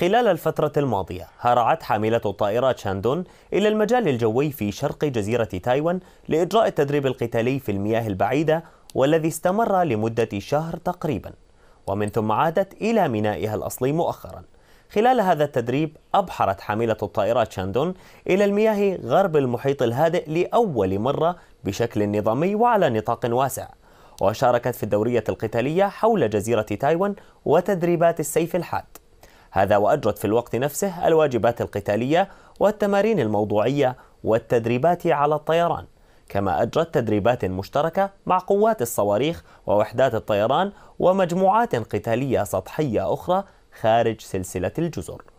خلال الفترة الماضية هرعت حاملة الطائرة شاندون إلى المجال الجوي في شرق جزيرة تايوان لإجراء التدريب القتالي في المياه البعيدة والذي استمر لمدة شهر تقريبا ومن ثم عادت إلى مينائها الأصلي مؤخرا خلال هذا التدريب أبحرت حاملة الطائرة شاندون إلى المياه غرب المحيط الهادئ لأول مرة بشكل نظامي وعلى نطاق واسع وشاركت في الدورية القتالية حول جزيرة تايوان وتدريبات السيف الحاد هذا وأجرت في الوقت نفسه الواجبات القتالية والتمارين الموضوعية والتدريبات على الطيران كما أجرت تدريبات مشتركة مع قوات الصواريخ ووحدات الطيران ومجموعات قتالية سطحية أخرى خارج سلسلة الجزر